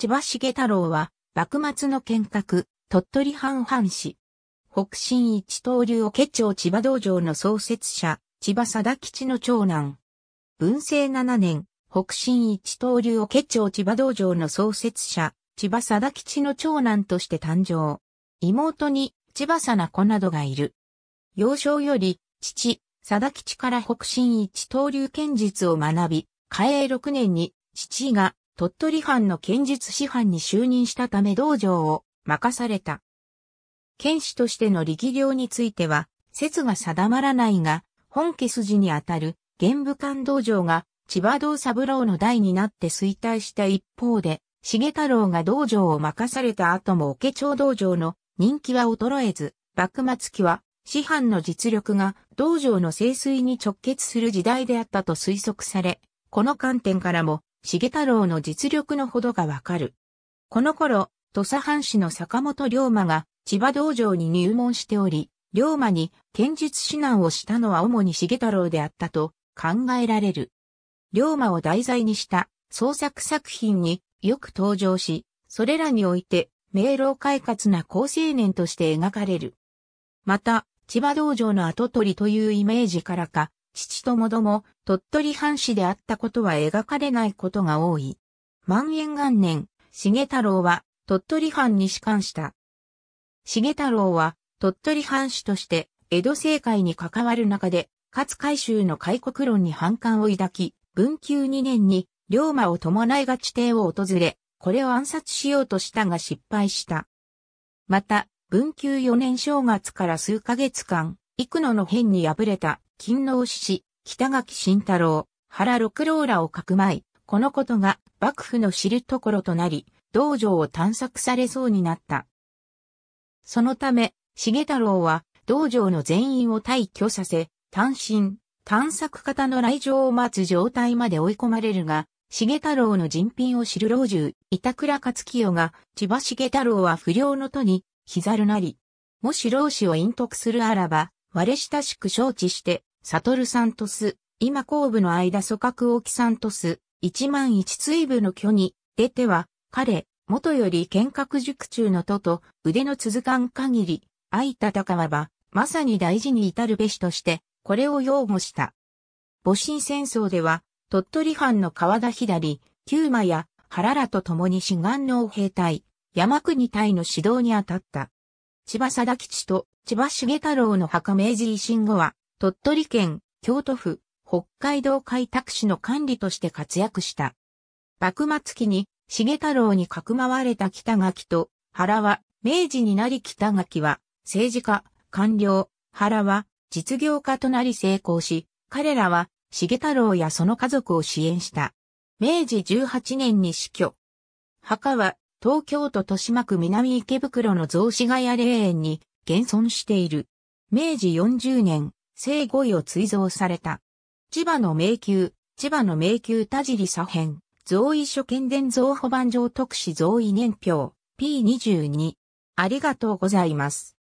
千葉重太郎は、幕末の剣閣、鳥取藩藩士。北進一刀流を結長千葉道場の創設者、千葉貞吉の長男。文政七年、北進一刀流を結長千葉道場の創設者、千葉貞吉の長男として誕生。妹に、千葉さな子などがいる。幼少より、父、貞吉から北進一刀流剣術を学び、嘉永六年に、父が鳥取藩の剣術師範に就任したため道場を任された。剣士としての力量については、説が定まらないが、本家筋にあたる玄武館道場が千葉道三郎の代になって衰退した一方で、重太郎が道場を任された後も桶町道場の人気は衰えず、幕末期は師範の実力が道場の盛衰に直結する時代であったと推測され、この観点からも重太郎の実力のほどがわかる。この頃、土佐藩士の坂本龍馬が千葉道場に入門しており、龍馬に剣術指南をしたのは主に重太郎であったと考えられる。龍馬を題材にした創作作品によく登場し、それらにおいて明朗快活な好青年として描かれる。また、千葉道場の跡取りというイメージからか、父ともども鳥取藩士であったことは描かれないことが多い。万延元年、重太郎は鳥取藩に仕官した。重太郎は鳥取藩士として江戸政界に関わる中で、勝海舟の開国論に反感を抱き、文久2年に龍馬を伴いが地底を訪れ、これを暗殺しようとしたが失敗した。また、文久4年正月から数ヶ月間、幾野の変に敗れた勤王志士、北垣慎太郎、原六郎らをかくまい、このことが幕府の知るところとなり、道場を探索されそうになった。そのため、重太郎は道場の全員を退去させ、単身、探索方の来場を待つ状態まで追い込まれるが、重太郎の人品を知る老中、板倉勝清が、千葉重太郎は不良の都に、膝るなり、もし老子を隠匿するあらば、我親しく承知して、サトルサントス、今後部の間組閣沖サントス、一万一追部の巨に、出ては、彼、元より剣閣塾中の都と、腕の続かん限り、相戦わば、まさに大事に至るべしとして、これを擁護した。戊辰戦争では、鳥取藩の川田左、九馬や原らと共に志願の兵隊、山国隊の指導に当たった。千葉貞吉と千葉重太郎の墓明治維新後は、鳥取県、京都府、北海道開拓市の管理として活躍した。幕末期に、重太郎にかくまわれた北垣と、原は、明治になり北垣は、政治家、官僚、原は、実業家となり成功し、彼らは、重太郎やその家族を支援した。明治18年に死去。墓は、東京都豊島区南池袋の雑司ヶ谷霊園に、現存している。明治40年、生語位を追贈された。千葉の迷宮、千葉の迷宮田尻左辺、贈位書見伝贈保番上特使贈位年表、P22。ありがとうございます。